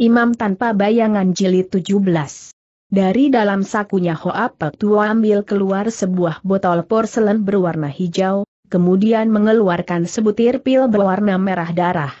Imam tanpa bayangan jilid 17. Dari dalam sakunya Hoa Pek Tua ambil keluar sebuah botol porselen berwarna hijau, kemudian mengeluarkan sebutir pil berwarna merah darah.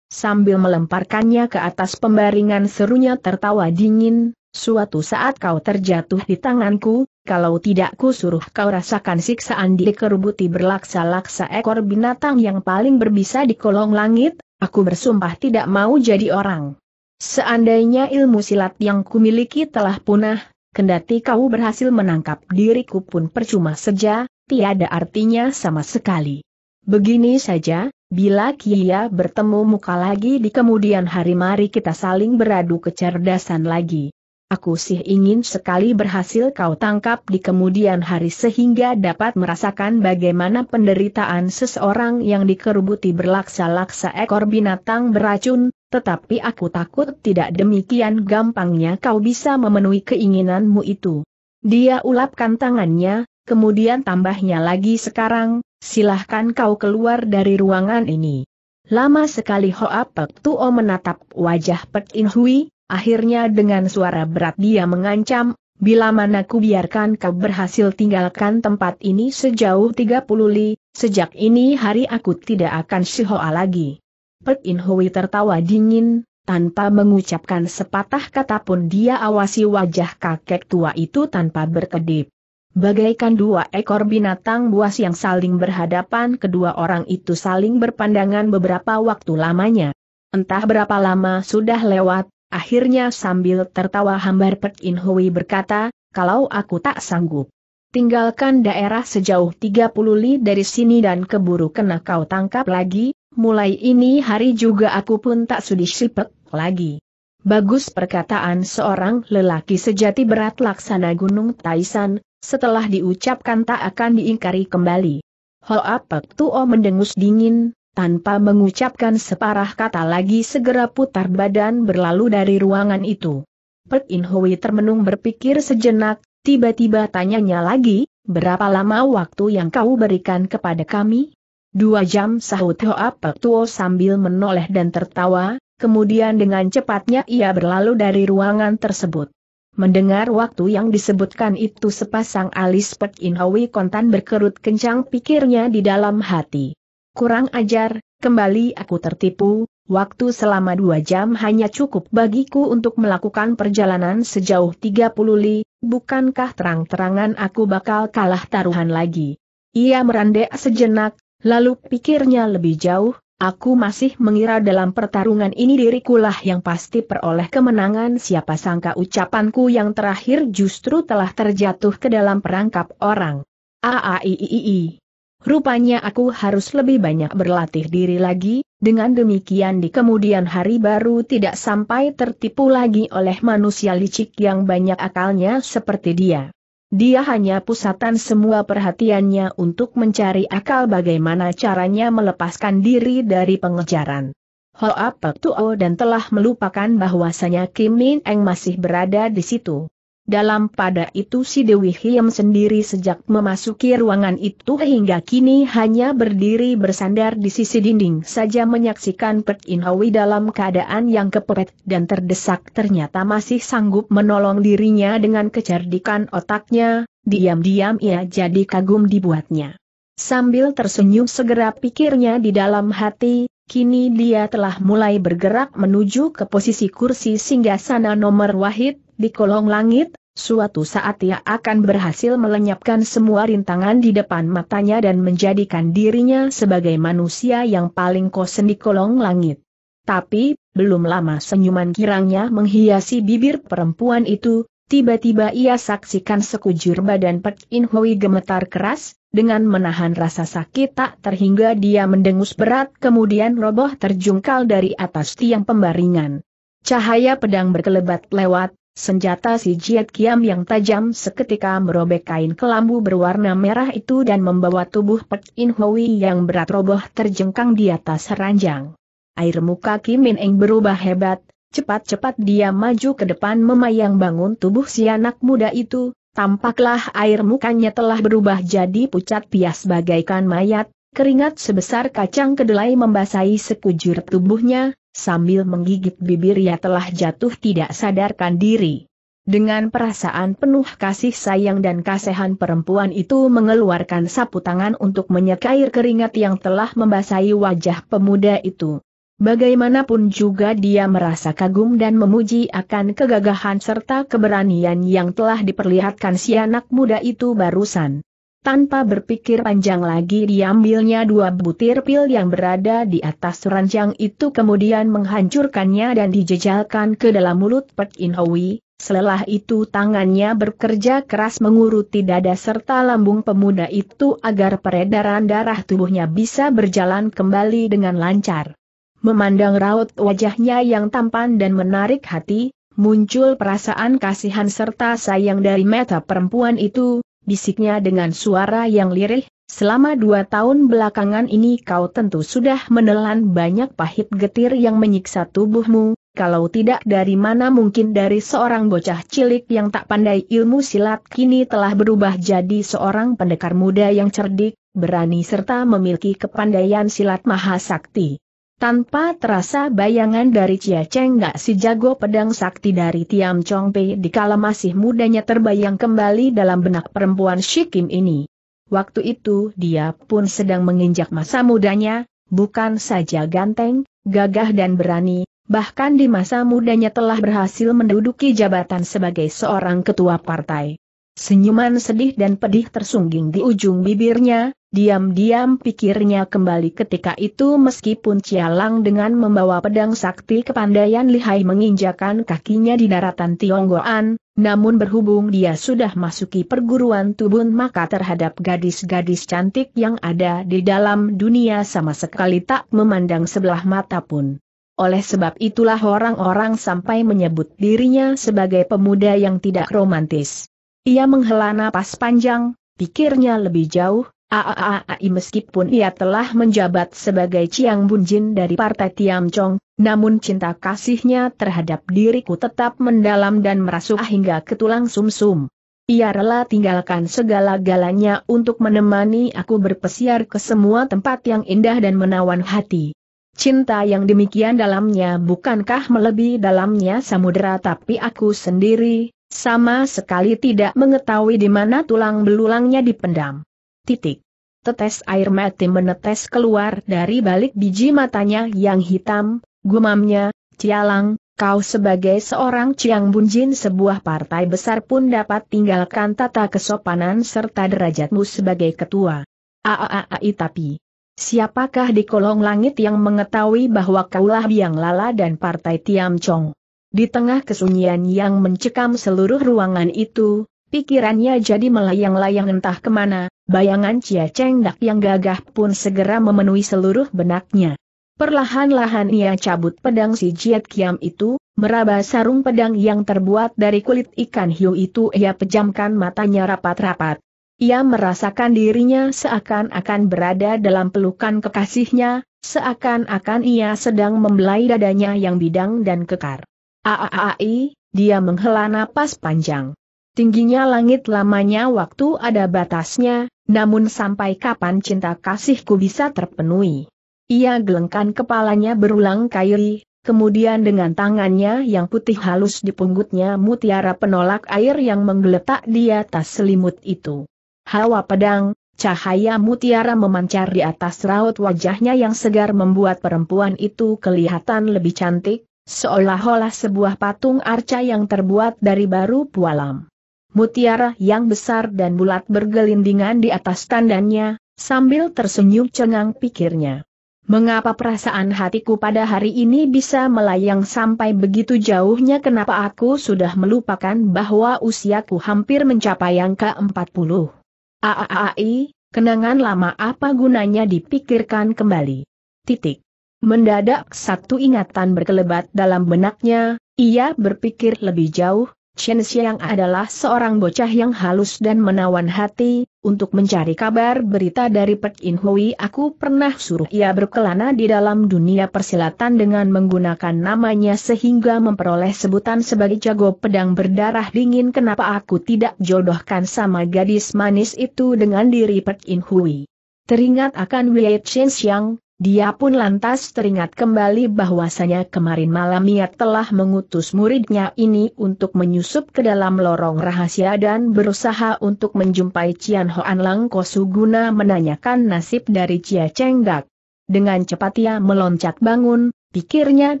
Sambil melemparkannya ke atas pembaringan serunya tertawa dingin, suatu saat kau terjatuh di tanganku, kalau tidak ku suruh kau rasakan siksaan di dikerubuti berlaksa-laksa ekor binatang yang paling berbisa di kolong langit, aku bersumpah tidak mau jadi orang. Seandainya ilmu silat yang kumiliki telah punah, kendati kau berhasil menangkap diriku pun percuma saja, tiada artinya sama sekali. Begini saja, bila Kia bertemu muka lagi di kemudian hari mari kita saling beradu kecerdasan lagi. Aku sih ingin sekali berhasil kau tangkap di kemudian hari sehingga dapat merasakan bagaimana penderitaan seseorang yang dikerubuti berlaksa-laksa ekor binatang beracun, tetapi aku takut tidak demikian gampangnya kau bisa memenuhi keinginanmu itu. Dia ulapkan tangannya, kemudian tambahnya lagi sekarang, silahkan kau keluar dari ruangan ini. Lama sekali Hoa Pek Tuo menatap wajah Pek In Hui, akhirnya dengan suara berat dia mengancam, bila mana ku biarkan kau berhasil tinggalkan tempat ini sejauh 30 li, sejak ini hari aku tidak akan si Hoa lagi. Pek In Hui tertawa dingin, tanpa mengucapkan sepatah kata pun dia awasi wajah kakek tua itu tanpa berkedip. Bagaikan dua ekor binatang buas yang saling berhadapan kedua orang itu saling berpandangan beberapa waktu lamanya. Entah berapa lama sudah lewat, akhirnya sambil tertawa hambar Pek In Hui berkata, kalau aku tak sanggup. Tinggalkan daerah sejauh 30 li dari sini dan keburu kena kau tangkap lagi, mulai ini hari juga aku pun tak sudi sipek lagi. Bagus perkataan seorang lelaki sejati berat laksana gunung Taisan, setelah diucapkan tak akan diingkari kembali. Hoa Pek Tuo mendengus dingin, tanpa mengucapkan separah kata lagi segera putar badan berlalu dari ruangan itu. Pek In Hui termenung berpikir sejenak, tiba-tiba tanyanya lagi, berapa lama waktu yang kau berikan kepada kami? Dua jam sahut Hoa Pek Tuo sambil menoleh dan tertawa, kemudian dengan cepatnya ia berlalu dari ruangan tersebut. Mendengar waktu yang disebutkan itu sepasang alis Pek In kontan berkerut kencang pikirnya di dalam hati. Kurang ajar, kembali aku tertipu, waktu selama dua jam hanya cukup bagiku untuk melakukan perjalanan sejauh 30 li, bukankah terang-terangan aku bakal kalah taruhan lagi. Ia merandek sejenak, Lalu pikirnya lebih jauh, aku masih mengira dalam pertarungan ini dirikulah yang pasti peroleh kemenangan siapa sangka ucapanku yang terakhir justru telah terjatuh ke dalam perangkap orang. Aaiiii. Rupanya aku harus lebih banyak berlatih diri lagi, dengan demikian di kemudian hari baru tidak sampai tertipu lagi oleh manusia licik yang banyak akalnya seperti dia. Dia hanya pusatan semua perhatiannya untuk mencari akal bagaimana caranya melepaskan diri dari pengejaran. Hoa Pek Tuo dan telah melupakan bahwasanya Kim Min Eng masih berada di situ. Dalam pada itu si Dewi Hiem sendiri sejak memasuki ruangan itu hingga kini hanya berdiri bersandar di sisi dinding saja menyaksikan Pek In dalam keadaan yang kepepet dan terdesak ternyata masih sanggup menolong dirinya dengan kecerdikan otaknya, diam-diam ia jadi kagum dibuatnya. Sambil tersenyum segera pikirnya di dalam hati, kini dia telah mulai bergerak menuju ke posisi kursi singgah sana nomor wahid, di kolong langit, suatu saat ia akan berhasil melenyapkan semua rintangan di depan matanya dan menjadikan dirinya sebagai manusia yang paling kosen di kolong langit. Tapi, belum lama senyuman kirangnya menghiasi bibir perempuan itu, tiba-tiba ia saksikan sekujur badan Pek In Hui gemetar keras, dengan menahan rasa sakit tak terhingga dia mendengus berat kemudian roboh terjungkal dari atas tiang pembaringan. Cahaya pedang berkelebat lewat, Senjata si Jiat Kiam yang tajam seketika merobek kain kelambu berwarna merah itu dan membawa tubuh Pek In Hui yang berat roboh terjengkang di atas ranjang. Air muka Kim Min Eng berubah hebat, cepat-cepat dia maju ke depan memayang bangun tubuh si anak muda itu, tampaklah air mukanya telah berubah jadi pucat pias bagaikan mayat, Keringat sebesar kacang kedelai membasahi sekujur tubuhnya, sambil menggigit bibir ia telah jatuh tidak sadarkan diri. Dengan perasaan penuh kasih sayang dan kasihan perempuan itu mengeluarkan sapu tangan untuk menyekair keringat yang telah membasahi wajah pemuda itu. Bagaimanapun juga dia merasa kagum dan memuji akan kegagahan serta keberanian yang telah diperlihatkan si anak muda itu barusan. Tanpa berpikir panjang lagi diambilnya dua butir pil yang berada di atas ranjang itu kemudian menghancurkannya dan dijejalkan ke dalam mulut Pek In Hui. Selelah itu tangannya bekerja keras menguruti dada serta lambung pemuda itu agar peredaran darah tubuhnya bisa berjalan kembali dengan lancar. Memandang raut wajahnya yang tampan dan menarik hati, muncul perasaan kasihan serta sayang dari mata perempuan itu, bisiknya dengan suara yang lirih, selama dua tahun belakangan ini kau tentu sudah menelan banyak pahit getir yang menyiksa tubuhmu, kalau tidak dari mana mungkin dari seorang bocah cilik yang tak pandai ilmu silat kini telah berubah jadi seorang pendekar muda yang cerdik, berani serta memiliki kepandaian silat mahasakti. Tanpa terasa bayangan dari Cia Cheng Gak si jago pedang sakti dari Tiam Chong Pei dikala masih mudanya terbayang kembali dalam benak perempuan Shikim ini. Waktu itu dia pun sedang menginjak masa mudanya, bukan saja ganteng, gagah dan berani, bahkan di masa mudanya telah berhasil menduduki jabatan sebagai seorang ketua partai. Senyuman sedih dan pedih tersungging di ujung bibirnya, Diam-diam pikirnya kembali ketika itu meskipun Cialang dengan membawa pedang sakti kepandaian lihai menginjakan kakinya di daratan Tionggoan, namun berhubung dia sudah masuki perguruan Tubun maka terhadap gadis-gadis cantik yang ada di dalam dunia sama sekali tak memandang sebelah mata pun. Oleh sebab itulah orang-orang sampai menyebut dirinya sebagai pemuda yang tidak romantis. Ia menghela napas panjang, pikirnya lebih jauh, Aaai meskipun ia telah menjabat sebagai Ciang Bunjin dari Partai Tiam Chong, namun cinta kasihnya terhadap diriku tetap mendalam dan merasuk hingga ke tulang sumsum. Ia rela tinggalkan segala-galanya untuk menemani aku berpesiar ke semua tempat yang indah dan menawan hati. Cinta yang demikian dalamnya bukankah melebihi dalamnya samudera tapi aku sendiri, sama sekali tidak mengetahui di mana tulang belulangnya dipendam. Titik tetes air mati menetes keluar dari balik biji matanya yang hitam, gumamnya, Cialang, kau sebagai seorang Ciang Bunjin sebuah partai besar pun dapat tinggalkan tata kesopanan serta derajatmu sebagai ketua. Aaai tapi, siapakah di kolong langit yang mengetahui bahwa kaulah biang lala dan partai Tiam Chong? Di tengah kesunyian yang mencekam seluruh ruangan itu, pikirannya jadi melayang-layang entah kemana, Bayangan Cia Cheng Dak yang gagah pun segera memenuhi seluruh benaknya. Perlahan-lahan ia cabut pedang si Jiat Kiam itu, meraba sarung pedang yang terbuat dari kulit ikan hiu itu ia pejamkan matanya rapat-rapat. Ia merasakan dirinya seakan-akan berada dalam pelukan kekasihnya, seakan-akan ia sedang membelai dadanya yang bidang dan kekar. Aaai, dia menghela napas panjang. Tingginya langit lamanya waktu ada batasnya, namun sampai kapan cinta kasihku bisa terpenuhi? Ia gelengkan kepalanya berulang kali, kemudian dengan tangannya yang putih halus di punggutnya mutiara penolak air yang menggeletak di atas selimut itu. Hawa pedang, Cahaya mutiara memancar di atas raut wajahnya yang segar membuat perempuan itu kelihatan lebih cantik, seolah-olah sebuah patung arca yang terbuat dari baru pualam mutiara yang besar dan bulat bergelindingan di atas tandanya, sambil tersenyum cengang pikirnya. Mengapa perasaan hatiku pada hari ini bisa melayang sampai begitu jauhnya kenapa aku sudah melupakan bahwa usiaku hampir mencapai yang ke 40. Aaai, kenangan lama apa gunanya dipikirkan kembali. Titik. Mendadak satu ingatan berkelebat dalam benaknya, ia berpikir lebih jauh, Chen Xiang adalah seorang bocah yang halus dan menawan hati, untuk mencari kabar berita dari Pek In Hui aku pernah suruh ia berkelana di dalam dunia persilatan dengan menggunakan namanya sehingga memperoleh sebutan sebagai jago pedang berdarah dingin kenapa aku tidak jodohkan sama gadis manis itu dengan diri Pek In Hui. Teringat akan Wei Chen Xiang, dia pun lantas teringat kembali bahwasanya kemarin malam ia telah mengutus muridnya ini untuk menyusup ke dalam lorong rahasia dan berusaha untuk menjumpai Cian Hoan Lang Kosu guna menanyakan nasib dari Cia Cheng Dak. Dengan cepat ia meloncat bangun, pikirnya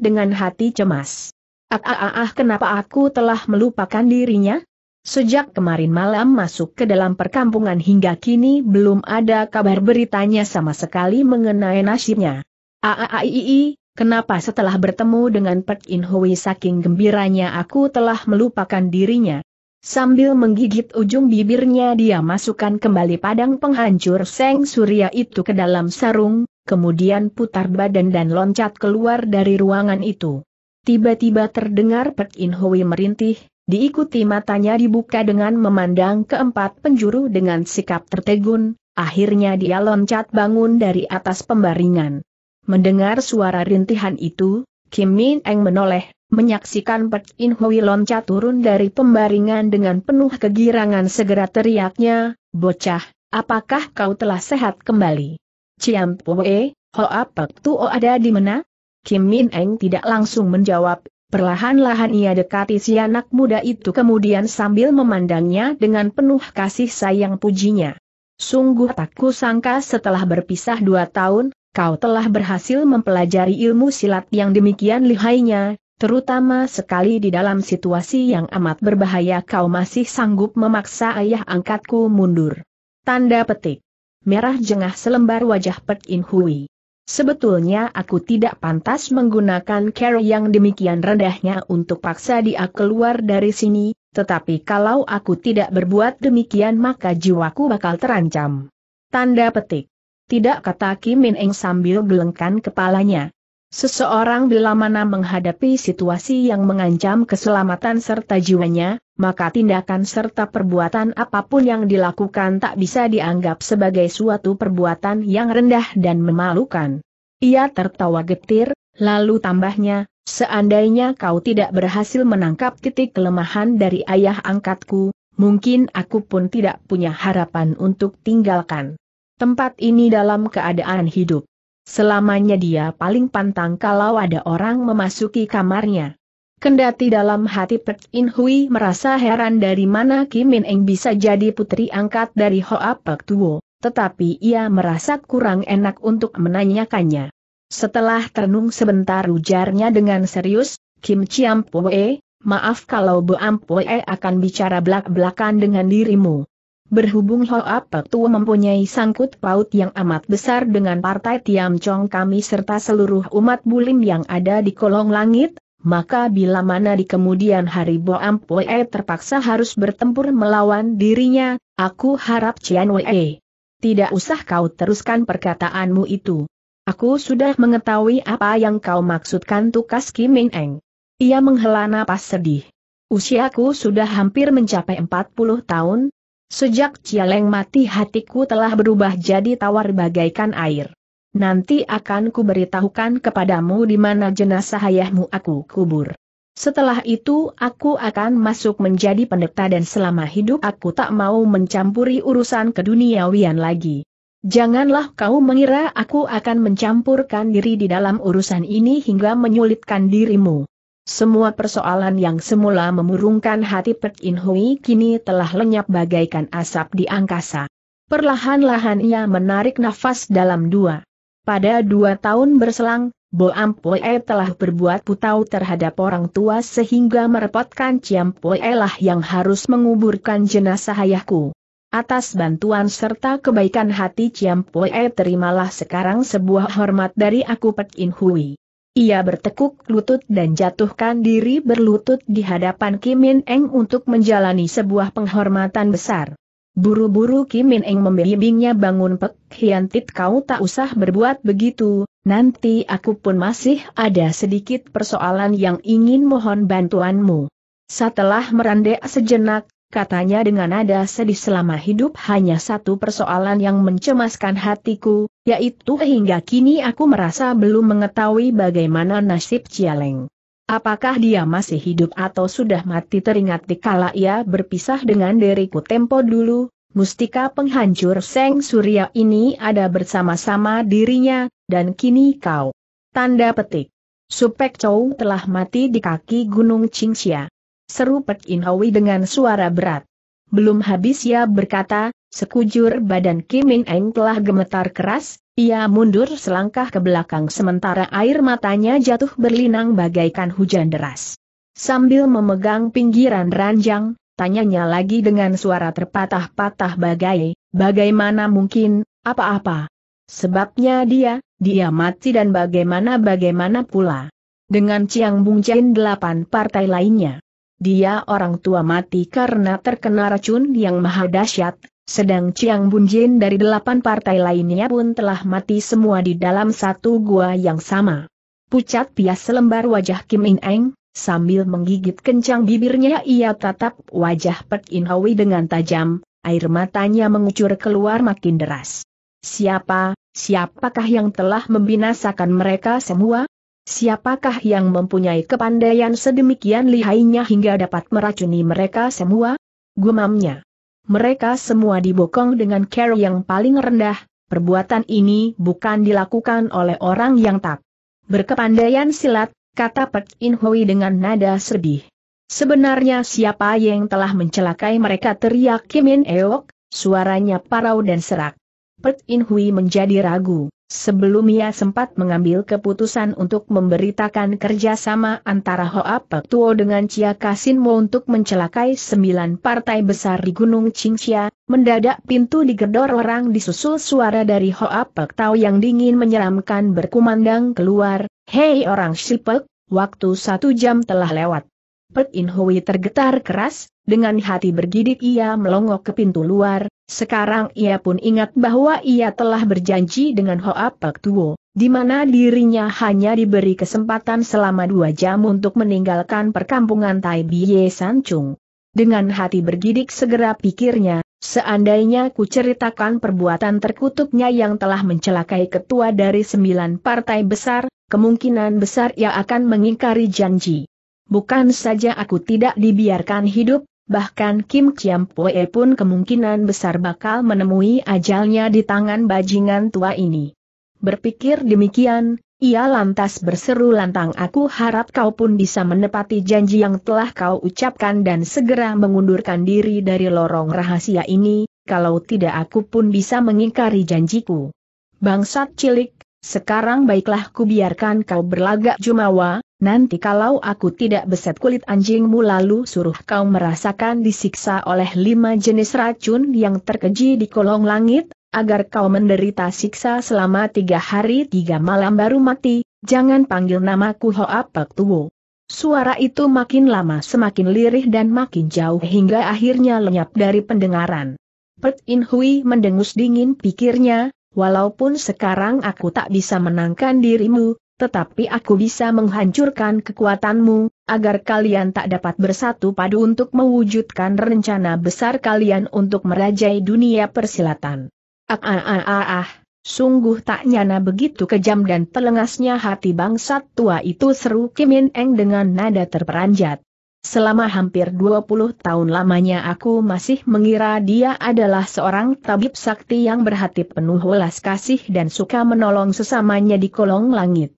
dengan hati cemas. Ah ah ah kenapa aku telah melupakan dirinya? Sejak kemarin malam masuk ke dalam perkampungan hingga kini belum ada kabar beritanya sama sekali mengenai nasibnya. Aaaii, kenapa setelah bertemu dengan Pek In Hui saking gembiranya aku telah melupakan dirinya? Sambil menggigit ujung bibirnya dia masukkan kembali padang penghancur Seng Surya itu ke dalam sarung, kemudian putar badan dan loncat keluar dari ruangan itu. Tiba-tiba terdengar Pek In Hui merintih, Diikuti matanya dibuka dengan memandang keempat penjuru dengan sikap tertegun, akhirnya dia loncat bangun dari atas pembaringan. Mendengar suara rintihan itu, Kim Min Eng menoleh, menyaksikan Pek In Hui loncat turun dari pembaringan dengan penuh kegirangan segera teriaknya, Bocah, apakah kau telah sehat kembali? Ciam Pue, Hoa Pek Tuo ada di mana? Kim Min Eng tidak langsung menjawab, Perlahan-lahan ia dekati si anak muda itu kemudian sambil memandangnya dengan penuh kasih sayang pujinya. Sungguh tak kusangka setelah berpisah dua tahun, kau telah berhasil mempelajari ilmu silat yang demikian lihainya, terutama sekali di dalam situasi yang amat berbahaya kau masih sanggup memaksa ayah angkatku mundur. Tanda petik. Merah jengah selembar wajah Pek In Hui. Sebetulnya aku tidak pantas menggunakan care yang demikian rendahnya untuk paksa dia keluar dari sini, tetapi kalau aku tidak berbuat demikian maka jiwaku bakal terancam. Tanda petik. Tidak kata Kim Min Eng sambil gelengkan kepalanya. Seseorang bila mana menghadapi situasi yang mengancam keselamatan serta jiwanya, maka tindakan serta perbuatan apapun yang dilakukan tak bisa dianggap sebagai suatu perbuatan yang rendah dan memalukan. Ia tertawa getir, lalu tambahnya, seandainya kau tidak berhasil menangkap titik kelemahan dari ayah angkatku, mungkin aku pun tidak punya harapan untuk tinggalkan tempat ini dalam keadaan hidup. Selamanya dia paling pantang kalau ada orang memasuki kamarnya. Kendati dalam hati Pek In Hui merasa heran dari mana Kim Min Eng bisa jadi putri angkat dari Hoa Pek Tuo, tetapi ia merasa kurang enak untuk menanyakannya. Setelah ternung sebentar ujarnya dengan serius, Kim Chiam Poe, maaf kalau Bu Am Poe akan bicara belak-belakan dengan dirimu. Berhubung apa tuh mempunyai sangkut paut yang amat besar dengan partai Tiam Chong kami serta seluruh umat bulim yang ada di kolong langit, maka bila mana di kemudian hari Boam Poe terpaksa harus bertempur melawan dirinya, aku harap Cian Wei. Tidak usah kau teruskan perkataanmu itu. Aku sudah mengetahui apa yang kau maksudkan tukas Kim Min Eng. Ia menghela napas sedih. Usiaku sudah hampir mencapai 40 tahun, Sejak Cialeng mati hatiku telah berubah jadi tawar bagaikan air. Nanti akan kuberitahukan kepadamu di mana jenazah ayahmu aku kubur. Setelah itu aku akan masuk menjadi pendeta dan selama hidup aku tak mau mencampuri urusan keduniawian lagi. Janganlah kau mengira aku akan mencampurkan diri di dalam urusan ini hingga menyulitkan dirimu. Semua persoalan yang semula memurungkan hati Pek In Hui kini telah lenyap bagaikan asap di angkasa. Perlahan-lahan ia menarik nafas dalam dua. Pada dua tahun berselang, Bo Ampoe telah berbuat putau terhadap orang tua sehingga merepotkan Ciam Poe lah yang harus menguburkan jenazah ayahku. Atas bantuan serta kebaikan hati Ciam Poe terimalah sekarang sebuah hormat dari aku Pek In Hui. Ia bertekuk lutut dan jatuhkan diri berlutut di hadapan Kim Min Eng untuk menjalani sebuah penghormatan besar. Buru-buru Kim Min Eng membimbingnya bangun pek, Hiantit kau tak usah berbuat begitu, nanti aku pun masih ada sedikit persoalan yang ingin mohon bantuanmu. Setelah merandek sejenak, katanya dengan nada sedih selama hidup hanya satu persoalan yang mencemaskan hatiku, yaitu hingga kini aku merasa belum mengetahui bagaimana nasib Cialeng. Apakah dia masih hidup atau sudah mati teringat di kala ia berpisah dengan diriku tempo dulu, mustika penghancur Seng Surya ini ada bersama-sama dirinya, dan kini kau. Tanda petik. Supek Chow telah mati di kaki Gunung Cingxia. Seru Pek Inhowi dengan suara berat. Belum habis ia berkata, Sekujur badan Kim Min Eng telah gemetar keras, ia mundur selangkah ke belakang sementara air matanya jatuh berlinang bagaikan hujan deras. Sambil memegang pinggiran ranjang, tanyanya lagi dengan suara terpatah-patah bagai, bagaimana mungkin, apa-apa. Sebabnya dia, dia mati dan bagaimana-bagaimana pula. Dengan Chiang Bung Chen delapan partai lainnya. Dia orang tua mati karena terkena racun yang maha dahsyat, sedang Chiang Bunjin dari delapan partai lainnya pun telah mati semua di dalam satu gua yang sama. Pucat pias selembar wajah Kim In Eng, sambil menggigit kencang bibirnya ia tatap wajah Pek In Hui dengan tajam, air matanya mengucur keluar makin deras. Siapa, siapakah yang telah membinasakan mereka semua? Siapakah yang mempunyai kepandaian sedemikian lihainya hingga dapat meracuni mereka semua? Gumamnya mereka semua dibokong dengan cara yang paling rendah, perbuatan ini bukan dilakukan oleh orang yang tak berkepandaian silat, kata Pek In Hui dengan nada sedih. Sebenarnya siapa yang telah mencelakai mereka teriak Kimin Eok, suaranya parau dan serak. Pek In Hui menjadi ragu. Sebelum ia sempat mengambil keputusan untuk memberitakan kerjasama antara Hoa Tuo dengan Chia Kasinmo untuk mencelakai sembilan partai besar di Gunung Qingxia, mendadak pintu digedor orang disusul suara dari Hoa Tao yang dingin menyeramkan berkumandang keluar, Hei orang sipek, waktu satu jam telah lewat. Pek In Hui tergetar keras, dengan hati bergidik ia melongok ke pintu luar, sekarang ia pun ingat bahwa ia telah berjanji dengan Hoa Pak Tuo, di mana dirinya hanya diberi kesempatan selama dua jam untuk meninggalkan perkampungan Tai San Sancung. Dengan hati bergidik segera pikirnya, seandainya ku ceritakan perbuatan terkutuknya yang telah mencelakai ketua dari sembilan partai besar, kemungkinan besar ia akan mengingkari janji. Bukan saja aku tidak dibiarkan hidup, Bahkan Kim Chiam Poe pun kemungkinan besar bakal menemui ajalnya di tangan bajingan tua ini. Berpikir demikian, ia lantas berseru lantang aku harap kau pun bisa menepati janji yang telah kau ucapkan dan segera mengundurkan diri dari lorong rahasia ini, kalau tidak aku pun bisa mengingkari janjiku. Bangsat cilik, sekarang baiklah kubiarkan kau berlagak jumawa, Nanti kalau aku tidak beset kulit anjingmu lalu suruh kau merasakan disiksa oleh lima jenis racun yang terkeji di kolong langit, agar kau menderita siksa selama tiga hari tiga malam baru mati, jangan panggil namaku Hoapek Tuwo. Suara itu makin lama semakin lirih dan makin jauh hingga akhirnya lenyap dari pendengaran. Pert In Hui mendengus dingin pikirnya, walaupun sekarang aku tak bisa menangkan dirimu, tetapi aku bisa menghancurkan kekuatanmu, agar kalian tak dapat bersatu padu untuk mewujudkan rencana besar kalian untuk merajai dunia persilatan. Ah ah ah ah ah, sungguh tak nyana begitu kejam dan telengasnya hati bangsat tua itu seru Kimin Eng dengan nada terperanjat. Selama hampir 20 tahun lamanya aku masih mengira dia adalah seorang tabib sakti yang berhati penuh welas kasih dan suka menolong sesamanya di kolong langit.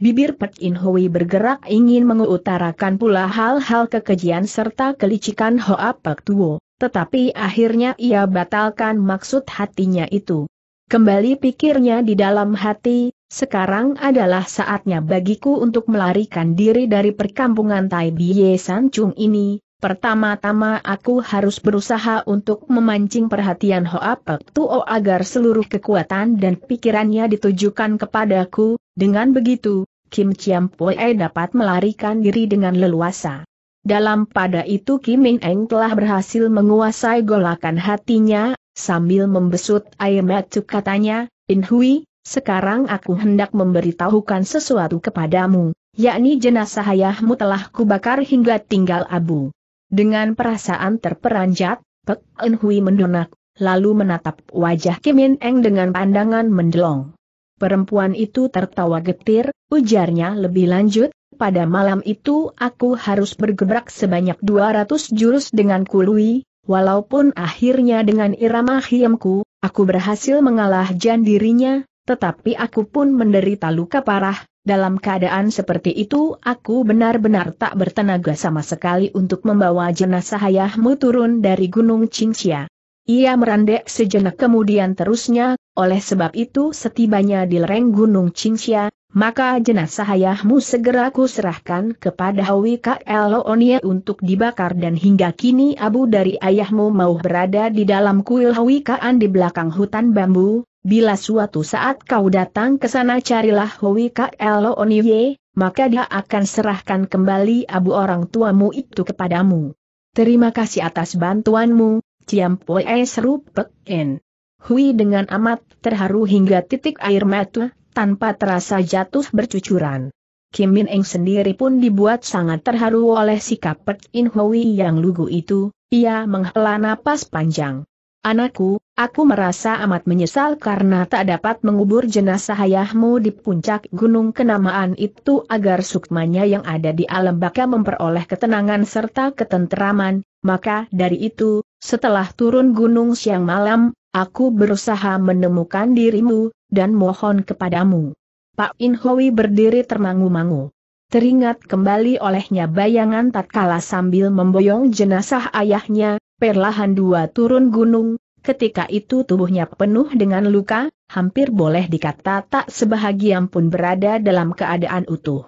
Bibir Pek In Hui bergerak ingin mengutarakan pula hal-hal kekejian serta kelicikan Hoa Pek Tuo, tetapi akhirnya ia batalkan maksud hatinya itu. Kembali pikirnya di dalam hati, sekarang adalah saatnya bagiku untuk melarikan diri dari perkampungan Tai Biye San Chung ini. Pertama-tama aku harus berusaha untuk memancing perhatian Hoa Pek Tuo agar seluruh kekuatan dan pikirannya ditujukan kepadaku, dengan begitu, Kim Chiam Poe dapat melarikan diri dengan leluasa. Dalam pada itu Kim Min Eng telah berhasil menguasai golakan hatinya, sambil membesut air mata katanya, In Hui, sekarang aku hendak memberitahukan sesuatu kepadamu, yakni jenazah ayahmu telah kubakar hingga tinggal abu. Dengan perasaan terperanjat, Pek In Hui mendonak, lalu menatap wajah Kim Min Eng dengan pandangan mendelong. Perempuan itu tertawa getir, ujarnya lebih lanjut, pada malam itu aku harus bergerak sebanyak 200 jurus dengan kului, walaupun akhirnya dengan irama hiamku, aku berhasil mengalah jan dirinya, tetapi aku pun menderita luka parah, dalam keadaan seperti itu aku benar-benar tak bertenaga sama sekali untuk membawa jenazah ayahmu turun dari Gunung Qingxia. Ia merandek sejenak kemudian terusnya, oleh sebab itu setibanya di lereng Gunung Qingxia, maka jenazah ayahmu segera kuserahkan kepada Hwi KL Onie untuk dibakar dan hingga kini abu dari ayahmu mau berada di dalam kuil Hwi Kaan di belakang hutan bambu, bila suatu saat kau datang ke sana carilah Hwi KL Onie, maka dia akan serahkan kembali abu orang tuamu itu kepadamu. Terima kasih atas bantuanmu, Ciampoe Serupek N. Hui dengan amat terharu hingga titik air mata, tanpa terasa jatuh bercucuran. Kim Min Eng sendiri pun dibuat sangat terharu oleh sikap Pek In Hui yang lugu itu, ia menghela napas panjang. Anakku, aku merasa amat menyesal karena tak dapat mengubur jenazah ayahmu di puncak gunung kenamaan itu agar sukmanya yang ada di alam baka memperoleh ketenangan serta ketenteraman, maka dari itu, setelah turun gunung siang malam, Aku berusaha menemukan dirimu, dan mohon kepadamu. Pak Inhowi berdiri termangu-mangu. Teringat kembali olehnya bayangan tatkala sambil memboyong jenazah ayahnya, perlahan dua turun gunung, ketika itu tubuhnya penuh dengan luka, hampir boleh dikata tak sebahagia pun berada dalam keadaan utuh.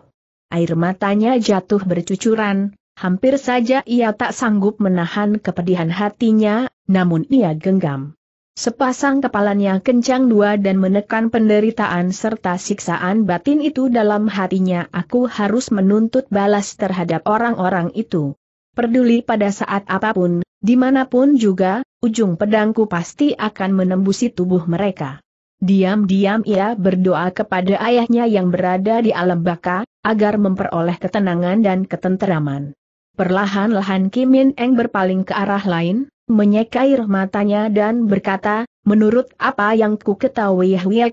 Air matanya jatuh bercucuran, hampir saja ia tak sanggup menahan kepedihan hatinya, namun ia genggam. Sepasang kepalanya kencang dua dan menekan penderitaan serta siksaan batin itu dalam hatinya aku harus menuntut balas terhadap orang-orang itu. Peduli pada saat apapun, dimanapun juga, ujung pedangku pasti akan menembusi tubuh mereka. Diam-diam ia berdoa kepada ayahnya yang berada di alam baka, agar memperoleh ketenangan dan ketenteraman. Perlahan-lahan Kim Min Eng berpaling ke arah lain, menyeka air matanya dan berkata, menurut apa yang ku ketahui Hwie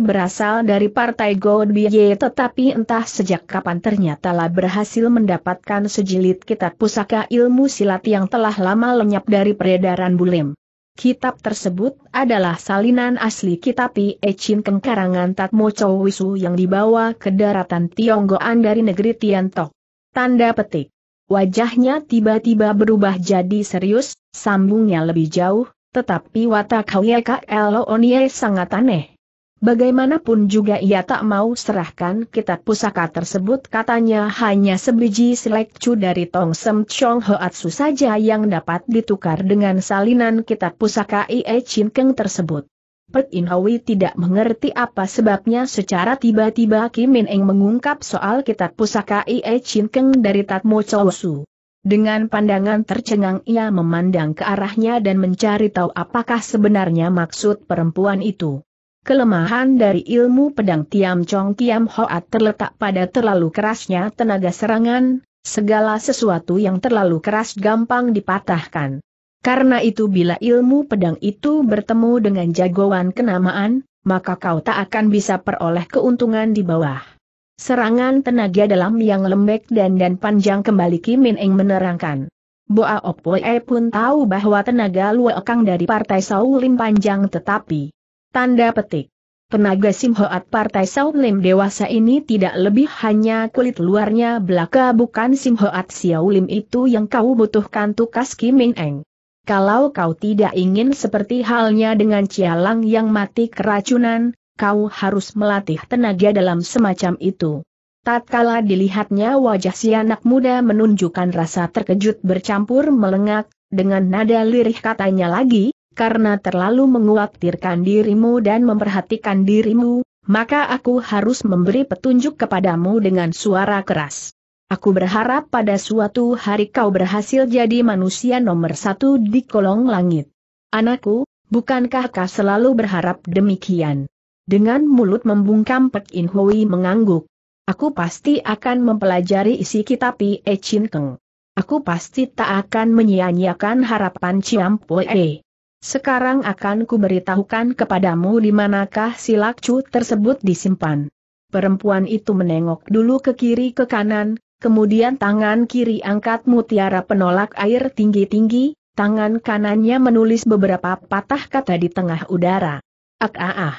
berasal dari partai Godbye, tetapi entah sejak kapan ternyata lah berhasil mendapatkan sejilid kitab pusaka ilmu silat yang telah lama lenyap dari peredaran Bulim. Kitab tersebut adalah salinan asli kitab Echin Kengkarangan Tatmo Chowisu yang dibawa ke daratan Tionggoan dari negeri Tiantok. Tanda petik. Wajahnya tiba-tiba berubah jadi serius, sambungnya lebih jauh, tetapi watak HYKL Onie sangat aneh. Bagaimanapun juga ia tak mau serahkan kitab pusaka tersebut katanya hanya sebiji selekcu dari Tong Sem Chong Hoatsu saja yang dapat ditukar dengan salinan kitab pusaka Ie Chin Keng tersebut. Pek In tidak mengerti apa sebabnya secara tiba-tiba Kim Min Eng mengungkap soal kitab pusaka Ie Chin Keng dari Tatmo Chow Su. Dengan pandangan tercengang ia memandang ke arahnya dan mencari tahu apakah sebenarnya maksud perempuan itu. Kelemahan dari ilmu pedang Tiam Chong Kiam Hoat terletak pada terlalu kerasnya tenaga serangan, segala sesuatu yang terlalu keras gampang dipatahkan. Karena itu bila ilmu pedang itu bertemu dengan jagoan kenamaan, maka kau tak akan bisa peroleh keuntungan di bawah. Serangan tenaga dalam yang lembek dan dan panjang kembali Kim Min Eng menerangkan. Boa Opoe pun tahu bahwa tenaga Kang dari partai Saulim panjang tetapi. Tanda petik. Tenaga Simhoat Partai Saulim dewasa ini tidak lebih hanya kulit luarnya belaka bukan Simhoat Siaulim itu yang kau butuhkan tukas Kim Min Eng kalau kau tidak ingin seperti halnya dengan Cialang yang mati keracunan, kau harus melatih tenaga dalam semacam itu. Tatkala dilihatnya wajah si anak muda menunjukkan rasa terkejut bercampur melengak, dengan nada lirih katanya lagi, karena terlalu menguaktirkan dirimu dan memperhatikan dirimu, maka aku harus memberi petunjuk kepadamu dengan suara keras. Aku berharap pada suatu hari kau berhasil jadi manusia nomor satu di kolong langit. Anakku, bukankah kau selalu berharap demikian? Dengan mulut membungkam Pek In Hui mengangguk. Aku pasti akan mempelajari isi kitab Pie Chin Keng. Aku pasti tak akan menyia-nyiakan harapan Ciam Pue. Sekarang akan kuberitahukan kepadamu di manakah si lakcu tersebut disimpan. Perempuan itu menengok dulu ke kiri ke kanan, kemudian tangan kiri angkat mutiara penolak air tinggi-tinggi, tangan kanannya menulis beberapa patah kata di tengah udara. Ak ah ah.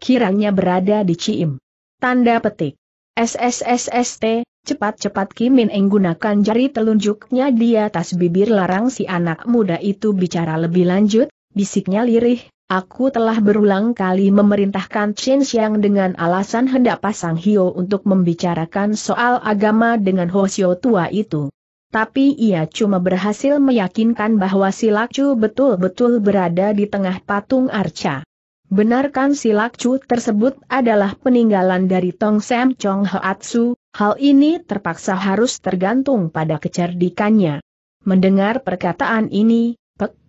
Kiranya berada di Ciim. Tanda petik. SSSST, cepat-cepat Kimin Eng gunakan jari telunjuknya di atas bibir larang si anak muda itu bicara lebih lanjut, bisiknya lirih, Aku telah berulang kali memerintahkan Chen Xiang dengan alasan hendak pasang Hio untuk membicarakan soal agama dengan Hoshio tua itu. Tapi ia cuma berhasil meyakinkan bahwa Silakcu betul-betul berada di tengah patung arca. Benarkan Silakcu tersebut adalah peninggalan dari Tong Sam Chong Hoatsu, hal ini terpaksa harus tergantung pada kecerdikannya. Mendengar perkataan ini,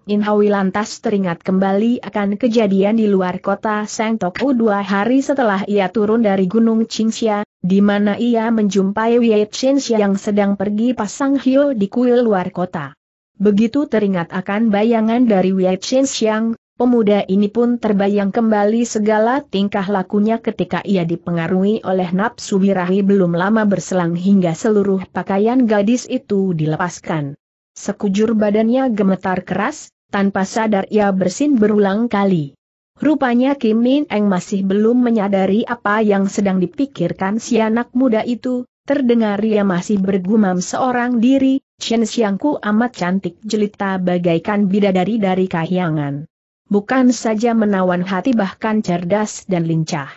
Inhawi lantas teringat kembali akan kejadian di luar kota Toku dua hari setelah ia turun dari Gunung Qingxia, di mana ia menjumpai Wei Qingxia yang sedang pergi pasang hiu di kuil luar kota. Begitu teringat akan bayangan dari Wei Qingxia, pemuda ini pun terbayang kembali segala tingkah lakunya ketika ia dipengaruhi oleh nafsu birahi belum lama berselang hingga seluruh pakaian gadis itu dilepaskan sekujur badannya gemetar keras, tanpa sadar ia bersin berulang kali. Rupanya Kim Min Eng masih belum menyadari apa yang sedang dipikirkan si anak muda itu, terdengar ia masih bergumam seorang diri, Chen Xiangku amat cantik jelita bagaikan bidadari dari kahyangan. Bukan saja menawan hati bahkan cerdas dan lincah.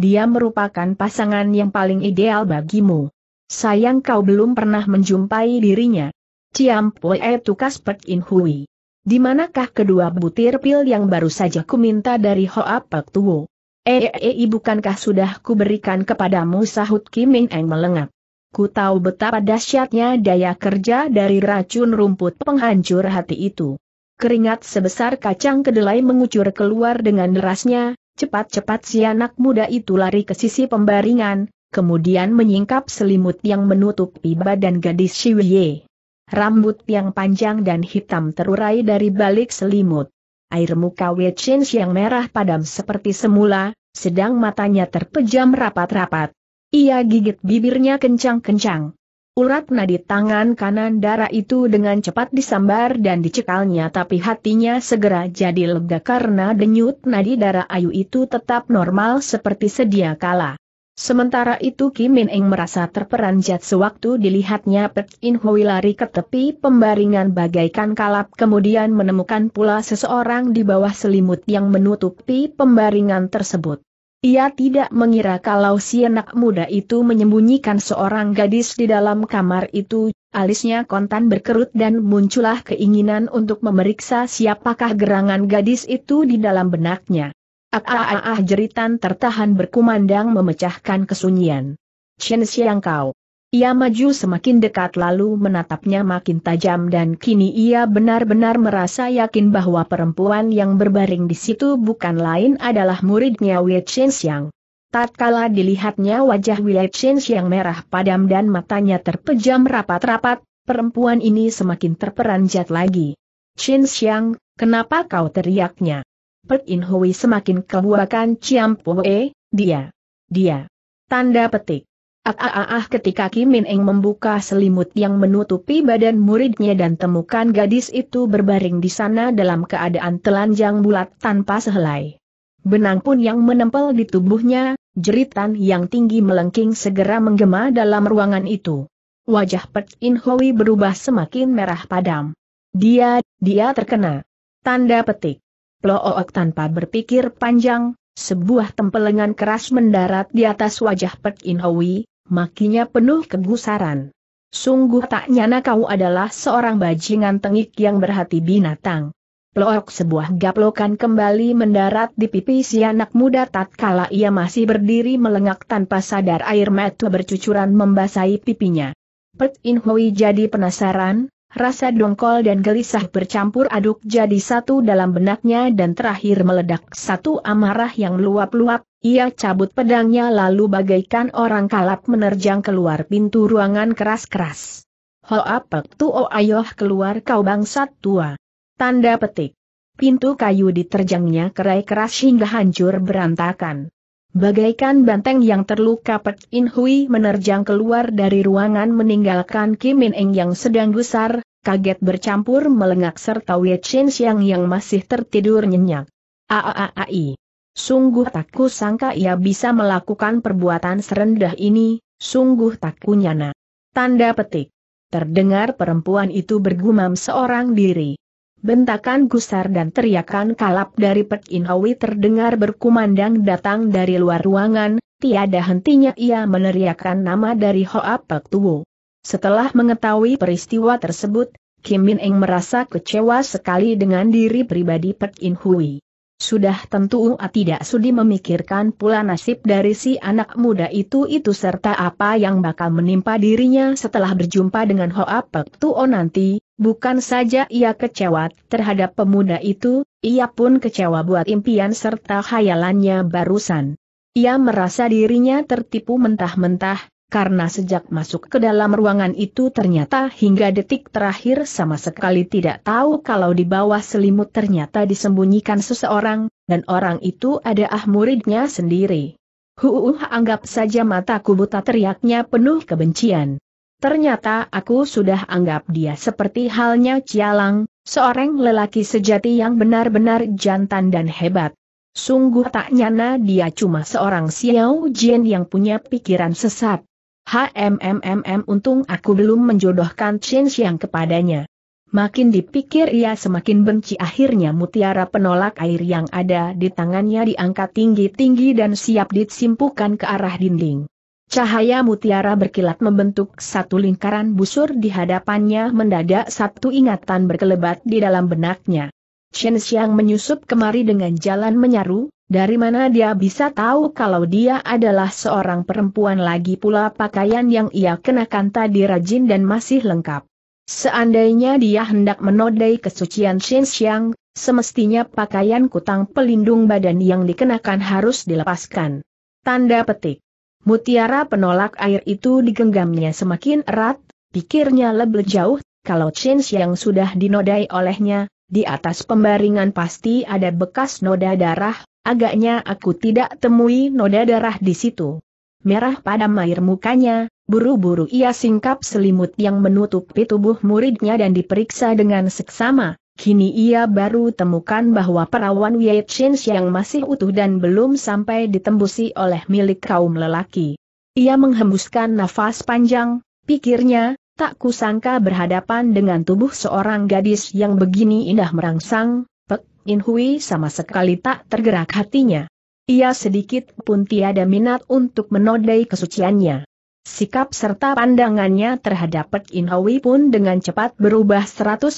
Dia merupakan pasangan yang paling ideal bagimu. Sayang kau belum pernah menjumpai dirinya. Ciam Pue Tukas Pek In Hui. Di manakah kedua butir pil yang baru saja kuminta dari Hoa Pek Tuo? Eee, eh, eh, eh, bukankah sudah kuberikan kepadamu sahut Kim Eng Eng melengak. Ku tahu betapa dahsyatnya daya kerja dari racun rumput penghancur hati itu. Keringat sebesar kacang kedelai mengucur keluar dengan derasnya, cepat-cepat si anak muda itu lari ke sisi pembaringan, kemudian menyingkap selimut yang menutupi badan gadis Shiwye rambut yang panjang dan hitam terurai dari balik selimut. Air muka Wei yang merah padam seperti semula, sedang matanya terpejam rapat-rapat. Ia gigit bibirnya kencang-kencang. Urat nadi tangan kanan darah itu dengan cepat disambar dan dicekalnya tapi hatinya segera jadi lega karena denyut nadi darah ayu itu tetap normal seperti sedia kala. Sementara itu Kim Min Eng merasa terperanjat sewaktu dilihatnya Pek In Hui lari ke tepi pembaringan bagaikan kalap kemudian menemukan pula seseorang di bawah selimut yang menutupi pembaringan tersebut. Ia tidak mengira kalau si anak muda itu menyembunyikan seorang gadis di dalam kamar itu, alisnya kontan berkerut dan muncullah keinginan untuk memeriksa siapakah gerangan gadis itu di dalam benaknya. Ah, ah, ah, jeritan tertahan berkumandang memecahkan kesunyian. Chen Xiang kau. Ia maju semakin dekat lalu menatapnya makin tajam dan kini ia benar-benar merasa yakin bahwa perempuan yang berbaring di situ bukan lain adalah muridnya Wei Chen Xiang. Tatkala dilihatnya wajah Wei Chen Xiang merah padam dan matanya terpejam rapat-rapat, perempuan ini semakin terperanjat lagi. Chen Xiang, kenapa kau teriaknya? Pek In Hui semakin kebuakan Ciam Poe, dia. Dia. Tanda petik. Ah, ah, ah, ah ketika Kim Min Eng membuka selimut yang menutupi badan muridnya dan temukan gadis itu berbaring di sana dalam keadaan telanjang bulat tanpa sehelai. Benang pun yang menempel di tubuhnya, jeritan yang tinggi melengking segera menggema dalam ruangan itu. Wajah Pek In Hui berubah semakin merah padam. Dia, dia terkena. Tanda petik. Plook oh, oh, tanpa berpikir panjang, sebuah tempelengan keras mendarat di atas wajah Pek In Hoi, makinya penuh kegusaran. Sungguh tak nyana kau adalah seorang bajingan tengik yang berhati binatang. Plook sebuah gaplokan kembali mendarat di pipi si anak muda tatkala ia masih berdiri melengak tanpa sadar air mata bercucuran membasahi pipinya. Pek In Hoi jadi penasaran, Rasa dongkol dan gelisah bercampur aduk jadi satu dalam benaknya dan terakhir meledak satu amarah yang luap-luap, ia cabut pedangnya lalu bagaikan orang kalap menerjang keluar pintu ruangan keras-keras. Ho pek tuo ayoh keluar kau bangsat tua. Tanda petik. Pintu kayu diterjangnya kerai keras hingga hancur berantakan. Bagaikan banteng yang terluka Pek In Hui menerjang keluar dari ruangan meninggalkan Kim min Eng yang sedang gusar, kaget bercampur melengak serta Wei Chen Xiang yang masih tertidur nyenyak. Aaai. Sungguh tak sangka ia bisa melakukan perbuatan serendah ini, sungguh tak nyana. Tanda petik. Terdengar perempuan itu bergumam seorang diri. Bentakan gusar dan teriakan kalap dari Pek Inawi terdengar berkumandang datang dari luar ruangan, tiada hentinya ia meneriakkan nama dari Hoa Pek Tuo. Setelah mengetahui peristiwa tersebut, Kim Min Eng merasa kecewa sekali dengan diri pribadi Pek In Hui. Sudah tentu Ua tidak sudi memikirkan pula nasib dari si anak muda itu-itu serta apa yang bakal menimpa dirinya setelah berjumpa dengan Hoa Pek Tuo nanti, Bukan saja ia kecewa terhadap pemuda itu, ia pun kecewa buat impian serta khayalannya barusan. Ia merasa dirinya tertipu mentah-mentah, karena sejak masuk ke dalam ruangan itu ternyata hingga detik terakhir sama sekali tidak tahu kalau di bawah selimut ternyata disembunyikan seseorang, dan orang itu adalah muridnya sendiri. Huuuh anggap saja mataku buta teriaknya penuh kebencian. Ternyata aku sudah anggap dia seperti halnya Cialang, seorang lelaki sejati yang benar-benar jantan dan hebat. Sungguh tak nyana dia cuma seorang Xiao Jin yang punya pikiran sesat. HMMMM untung aku belum menjodohkan Chen Xiang kepadanya. Makin dipikir ia semakin benci akhirnya mutiara penolak air yang ada di tangannya diangkat tinggi-tinggi dan siap disimpukan ke arah dinding. Cahaya mutiara berkilat membentuk satu lingkaran busur di hadapannya mendadak satu ingatan berkelebat di dalam benaknya. Shen Xiang menyusup kemari dengan jalan menyaru, dari mana dia bisa tahu kalau dia adalah seorang perempuan lagi pula pakaian yang ia kenakan tadi rajin dan masih lengkap. Seandainya dia hendak menodai kesucian Shen Xiang, semestinya pakaian kutang pelindung badan yang dikenakan harus dilepaskan. Tanda petik. Mutiara penolak air itu digenggamnya semakin erat, pikirnya lebih jauh, kalau Chen yang sudah dinodai olehnya, di atas pembaringan pasti ada bekas noda darah, agaknya aku tidak temui noda darah di situ. Merah pada air mukanya, buru-buru ia singkap selimut yang menutupi tubuh muridnya dan diperiksa dengan seksama, Kini ia baru temukan bahwa perawan Wei Chin yang masih utuh dan belum sampai ditembusi oleh milik kaum lelaki. Ia menghembuskan nafas panjang, pikirnya, tak kusangka berhadapan dengan tubuh seorang gadis yang begini indah merangsang, Pek In Hui sama sekali tak tergerak hatinya. Ia sedikit pun tiada minat untuk menodai kesuciannya. Sikap serta pandangannya terhadap Pek In Hui pun dengan cepat berubah 100%,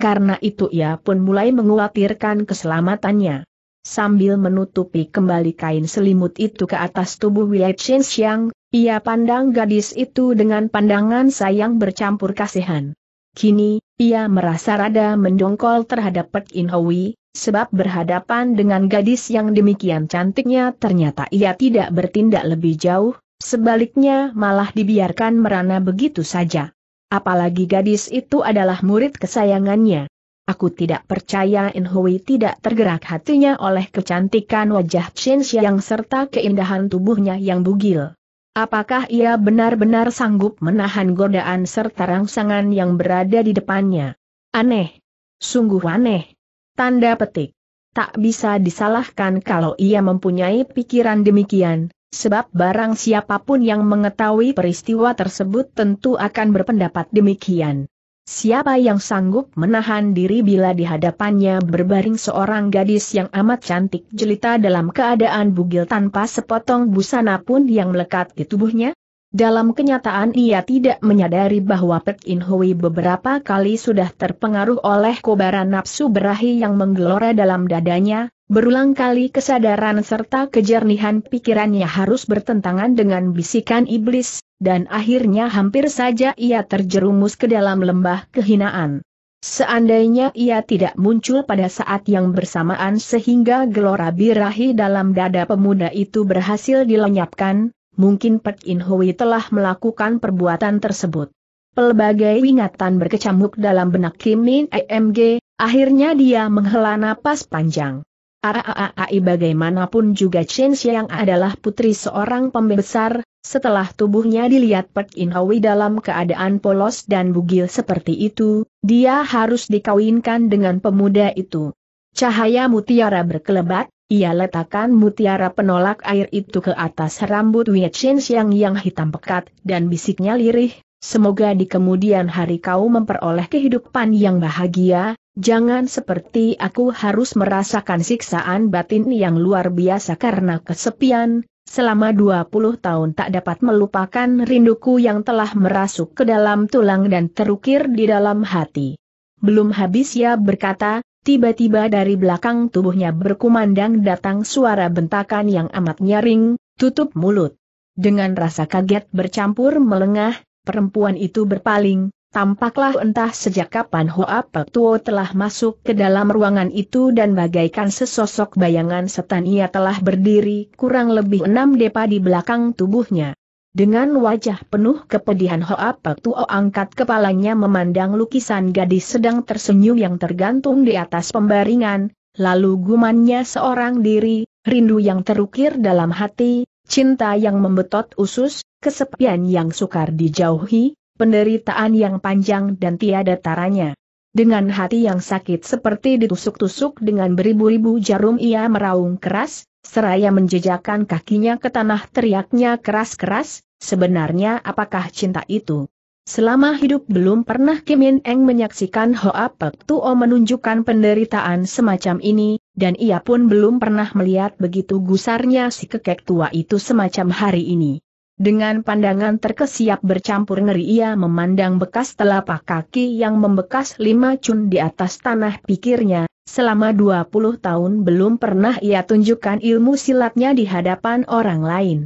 karena itu ia pun mulai menguatirkan keselamatannya. Sambil menutupi kembali kain selimut itu ke atas tubuh Wei Chen Xiang, ia pandang gadis itu dengan pandangan sayang bercampur kasihan. Kini, ia merasa rada mendongkol terhadap Pek In Hui, sebab berhadapan dengan gadis yang demikian cantiknya ternyata ia tidak bertindak lebih jauh, sebaliknya malah dibiarkan merana begitu saja. Apalagi gadis itu adalah murid kesayangannya. Aku tidak percaya In Hui tidak tergerak hatinya oleh kecantikan wajah Chen Xiang serta keindahan tubuhnya yang bugil. Apakah ia benar-benar sanggup menahan godaan serta rangsangan yang berada di depannya? Aneh. Sungguh aneh. Tanda petik. Tak bisa disalahkan kalau ia mempunyai pikiran demikian, Sebab barang siapapun yang mengetahui peristiwa tersebut tentu akan berpendapat demikian. Siapa yang sanggup menahan diri bila di hadapannya berbaring seorang gadis yang amat cantik jelita dalam keadaan bugil tanpa sepotong busana pun yang melekat di tubuhnya? Dalam kenyataan ia tidak menyadari bahwa Pek In Hui beberapa kali sudah terpengaruh oleh kobaran nafsu berahi yang menggelora dalam dadanya, Berulang kali kesadaran serta kejernihan pikirannya harus bertentangan dengan bisikan iblis, dan akhirnya hampir saja ia terjerumus ke dalam lembah kehinaan. Seandainya ia tidak muncul pada saat yang bersamaan sehingga gelora birahi dalam dada pemuda itu berhasil dilenyapkan, mungkin Pek In Hui telah melakukan perbuatan tersebut. Pelbagai ingatan berkecamuk dalam benak Kim Min EMG, akhirnya dia menghela napas panjang. Araaai bagaimanapun juga Chen Xiang adalah putri seorang pembesar, setelah tubuhnya dilihat Pek In Hui dalam keadaan polos dan bugil seperti itu, dia harus dikawinkan dengan pemuda itu. Cahaya mutiara berkelebat, ia letakkan mutiara penolak air itu ke atas rambut Wei Chen Xiang yang hitam pekat dan bisiknya lirih, semoga di kemudian hari kau memperoleh kehidupan yang bahagia, Jangan seperti aku harus merasakan siksaan batin yang luar biasa karena kesepian, selama 20 tahun tak dapat melupakan rinduku yang telah merasuk ke dalam tulang dan terukir di dalam hati. Belum habis ia berkata, tiba-tiba dari belakang tubuhnya berkumandang datang suara bentakan yang amat nyaring, tutup mulut. Dengan rasa kaget bercampur melengah, perempuan itu berpaling, Tampaklah entah sejak kapan Hoa Pek Tuo telah masuk ke dalam ruangan itu dan bagaikan sesosok bayangan setan ia telah berdiri kurang lebih enam depa di belakang tubuhnya. Dengan wajah penuh kepedihan Hoa Pek Tuo angkat kepalanya memandang lukisan gadis sedang tersenyum yang tergantung di atas pembaringan, lalu gumannya seorang diri, rindu yang terukir dalam hati, cinta yang membetot usus, kesepian yang sukar dijauhi, penderitaan yang panjang dan tiada taranya. Dengan hati yang sakit seperti ditusuk-tusuk dengan beribu-ribu jarum ia meraung keras, seraya menjejakkan kakinya ke tanah teriaknya keras-keras, sebenarnya apakah cinta itu? Selama hidup belum pernah Kim Min Eng menyaksikan Hoa Pek Tuo menunjukkan penderitaan semacam ini, dan ia pun belum pernah melihat begitu gusarnya si kekek tua itu semacam hari ini. Dengan pandangan terkesiap bercampur ngeri ia memandang bekas telapak kaki yang membekas lima cun di atas tanah pikirnya, selama 20 tahun belum pernah ia tunjukkan ilmu silatnya di hadapan orang lain.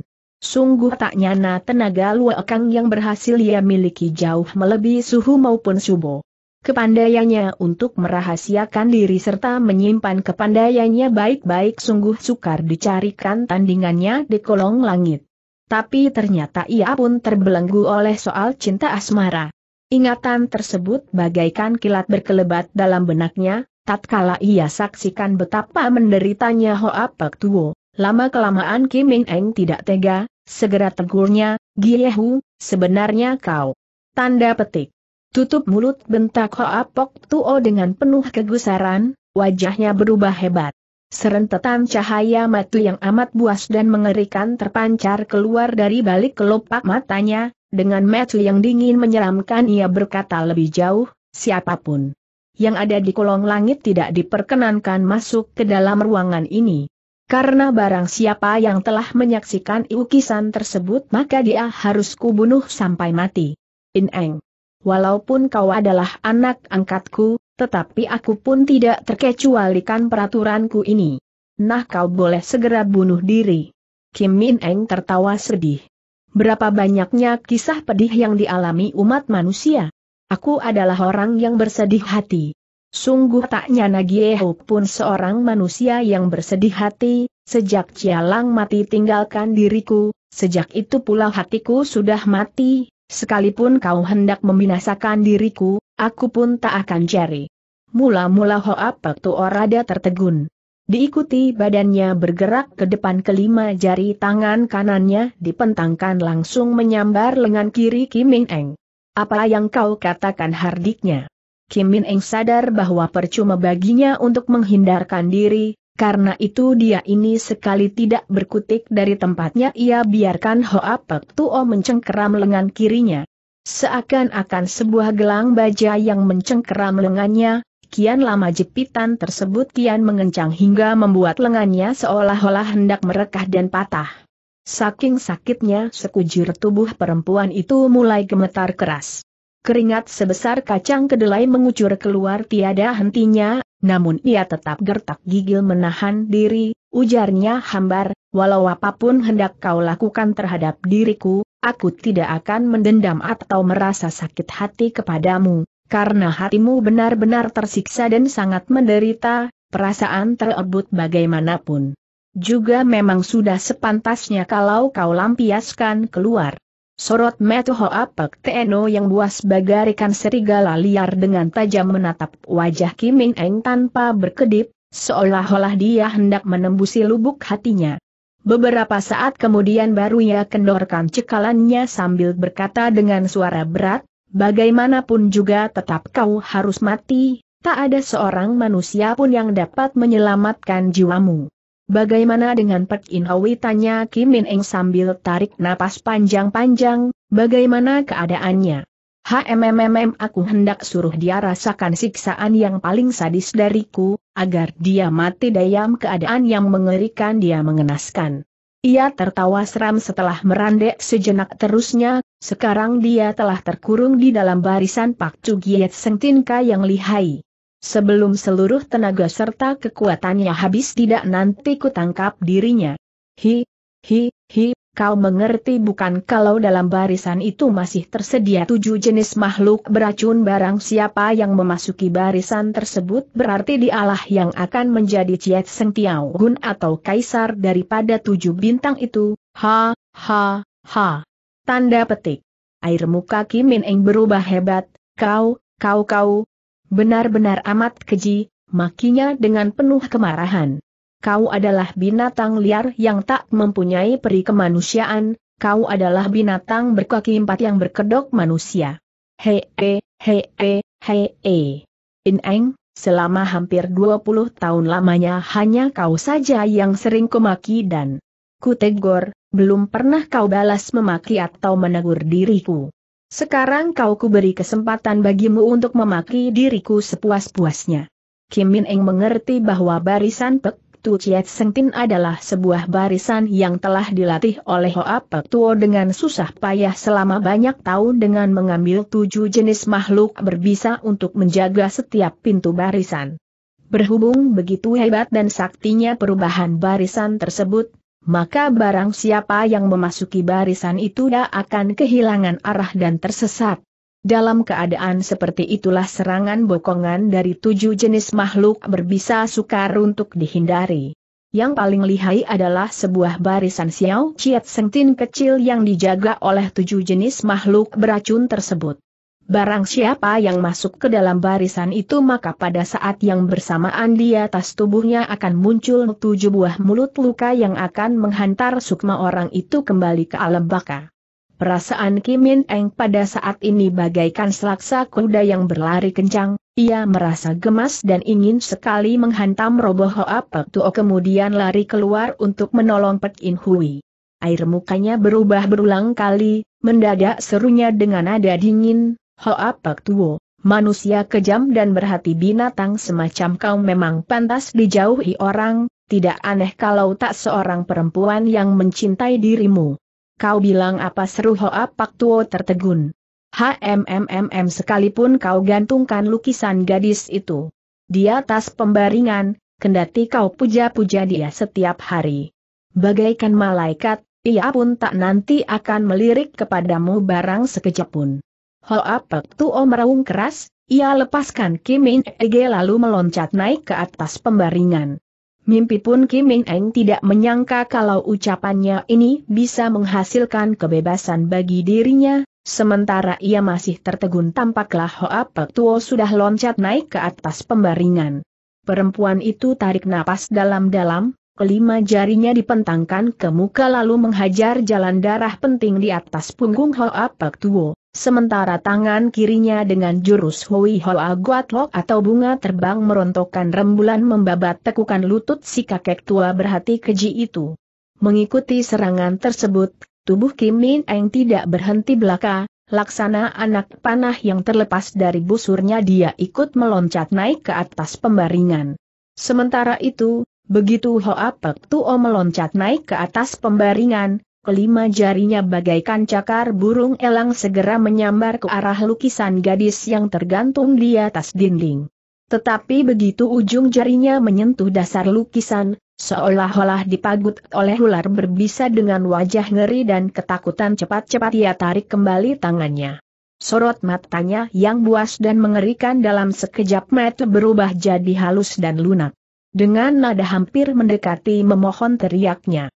Sungguh tak nyana tenaga luakang yang berhasil ia miliki jauh melebihi suhu maupun subo. Kepandaiannya untuk merahasiakan diri serta menyimpan kepandaiannya baik-baik sungguh sukar dicarikan tandingannya di kolong langit tapi ternyata ia pun terbelenggu oleh soal cinta asmara. Ingatan tersebut bagaikan kilat berkelebat dalam benaknya, tatkala ia saksikan betapa menderitanya Hoa Pek Tuo. Lama-kelamaan Kim Eng Eng tidak tega, segera tegurnya, Giehu, sebenarnya kau. Tanda petik. Tutup mulut bentak Hoa Pok Tuo dengan penuh kegusaran, wajahnya berubah hebat. Serentetan cahaya mati yang amat buas dan mengerikan terpancar keluar dari balik kelopak matanya, dengan matu yang dingin menyeramkan ia berkata lebih jauh, siapapun yang ada di kolong langit tidak diperkenankan masuk ke dalam ruangan ini. Karena barang siapa yang telah menyaksikan ukisan tersebut maka dia harus kubunuh sampai mati. Ineng. Walaupun kau adalah anak angkatku, tetapi aku pun tidak terkecualikan peraturanku ini. Nah kau boleh segera bunuh diri. Kim Min Eng tertawa sedih. Berapa banyaknya kisah pedih yang dialami umat manusia. Aku adalah orang yang bersedih hati. Sungguh tak nyana Gieho pun seorang manusia yang bersedih hati, sejak Cialang mati tinggalkan diriku, sejak itu pula hatiku sudah mati, Sekalipun kau hendak membinasakan diriku, aku pun tak akan cari. Mula-mula Hoa Pektu Orada tertegun. Diikuti badannya bergerak ke depan kelima jari tangan kanannya dipentangkan langsung menyambar lengan kiri Kim Min Eng. Apa yang kau katakan hardiknya? Kim Min Eng sadar bahwa percuma baginya untuk menghindarkan diri, karena itu dia ini sekali tidak berkutik dari tempatnya ia biarkan Hoa Pek Tuo mencengkeram lengan kirinya. Seakan-akan sebuah gelang baja yang mencengkeram lengannya, kian lama jepitan tersebut kian mengencang hingga membuat lengannya seolah-olah hendak merekah dan patah. Saking sakitnya sekujur tubuh perempuan itu mulai gemetar keras. Keringat sebesar kacang kedelai mengucur keluar tiada hentinya, namun ia tetap gertak gigil menahan diri, ujarnya hambar, walau apapun hendak kau lakukan terhadap diriku, aku tidak akan mendendam atau merasa sakit hati kepadamu, karena hatimu benar-benar tersiksa dan sangat menderita, perasaan terebut bagaimanapun. Juga memang sudah sepantasnya kalau kau lampiaskan keluar. Sorot metu hoapak Teno yang buas bagaikan serigala liar dengan tajam menatap wajah Kim Min Eng tanpa berkedip, seolah-olah dia hendak menembusi lubuk hatinya. Beberapa saat kemudian baru ia kendorkan cekalannya sambil berkata dengan suara berat, bagaimanapun juga tetap kau harus mati, tak ada seorang manusia pun yang dapat menyelamatkan jiwamu. Bagaimana dengan Pek In Hwi tanya Kim Min Eng sambil tarik napas panjang-panjang, bagaimana keadaannya? HMMMM aku hendak suruh dia rasakan siksaan yang paling sadis dariku, agar dia mati dayam keadaan yang mengerikan dia mengenaskan. Ia tertawa seram setelah merandek sejenak terusnya, sekarang dia telah terkurung di dalam barisan Pak Cugiet Sengtinka yang lihai. Sebelum seluruh tenaga serta kekuatannya habis tidak nanti kutangkap dirinya. Hi, hi, hi, kau mengerti bukan kalau dalam barisan itu masih tersedia tujuh jenis makhluk beracun barang siapa yang memasuki barisan tersebut berarti dialah yang akan menjadi Ciet Seng Tiao Gun atau kaisar daripada tujuh bintang itu, ha, ha, ha. Tanda petik. Air muka Kim Min Eng berubah hebat, kau, kau kau, Benar-benar amat keji, makinya dengan penuh kemarahan. Kau adalah binatang liar yang tak mempunyai peri kemanusiaan, kau adalah binatang berkaki empat yang berkedok manusia. Hei, hei, hei, hei, hei. Ineng, selama hampir 20 tahun lamanya hanya kau saja yang sering kumaki dan kutegor, belum pernah kau balas memaki atau menegur diriku. Sekarang kau kuberi kesempatan bagimu untuk memaki diriku sepuas-puasnya. Kim Min Eng mengerti bahwa barisan Pek Tu Chiet Sengtin adalah sebuah barisan yang telah dilatih oleh Hoa Pek Tuo dengan susah payah selama banyak tahun dengan mengambil tujuh jenis makhluk berbisa untuk menjaga setiap pintu barisan. Berhubung begitu hebat dan saktinya perubahan barisan tersebut, maka barang siapa yang memasuki barisan itu ya akan kehilangan arah dan tersesat. Dalam keadaan seperti itulah serangan bokongan dari tujuh jenis makhluk berbisa sukar untuk dihindari. Yang paling lihai adalah sebuah barisan Xiao Chiat Sengtin kecil yang dijaga oleh tujuh jenis makhluk beracun tersebut. Barang siapa yang masuk ke dalam barisan itu maka pada saat yang bersamaan di atas tubuhnya akan muncul tujuh buah mulut luka yang akan menghantar sukma orang itu kembali ke alam baka. Perasaan Kim Min Eng pada saat ini bagaikan selaksa kuda yang berlari kencang, ia merasa gemas dan ingin sekali menghantam roboh Hoa Pek Tuo kemudian lari keluar untuk menolong Pek In Hui. Air mukanya berubah berulang kali, mendadak serunya dengan nada dingin, Hoa Tuo, manusia kejam dan berhati binatang semacam kau memang pantas dijauhi orang, tidak aneh kalau tak seorang perempuan yang mencintai dirimu. Kau bilang apa seru Hoa Tuo tertegun. HMMMM sekalipun kau gantungkan lukisan gadis itu. Di atas pembaringan, kendati kau puja-puja dia setiap hari. Bagaikan malaikat, ia pun tak nanti akan melirik kepadamu barang sekejap pun. Hoa Pek Tuo meraung keras, ia lepaskan Kim Ege lalu meloncat naik ke atas pembaringan. Mimpi pun Kim Eng tidak menyangka kalau ucapannya ini bisa menghasilkan kebebasan bagi dirinya, sementara ia masih tertegun tampaklah Hoa Pek Tuo sudah loncat naik ke atas pembaringan. Perempuan itu tarik napas dalam-dalam, kelima jarinya dipentangkan ke muka lalu menghajar jalan darah penting di atas punggung Hoa Pek Tuo. Sementara tangan kirinya dengan jurus Hui Hoa Guat Lok atau bunga terbang merontokkan rembulan membabat tekukan lutut si kakek tua berhati keji itu. Mengikuti serangan tersebut, tubuh Kim Min Eng tidak berhenti belaka, laksana anak panah yang terlepas dari busurnya dia ikut meloncat naik ke atas pembaringan. Sementara itu, begitu Hoa Pek Tuo meloncat naik ke atas pembaringan, Kelima jarinya bagaikan cakar burung elang segera menyambar ke arah lukisan gadis yang tergantung di atas dinding. Tetapi begitu ujung jarinya menyentuh dasar lukisan, seolah-olah dipagut oleh ular berbisa dengan wajah ngeri dan ketakutan cepat-cepat ia tarik kembali tangannya. Sorot matanya yang buas dan mengerikan dalam sekejap mata berubah jadi halus dan lunak. Dengan nada hampir mendekati memohon teriaknya.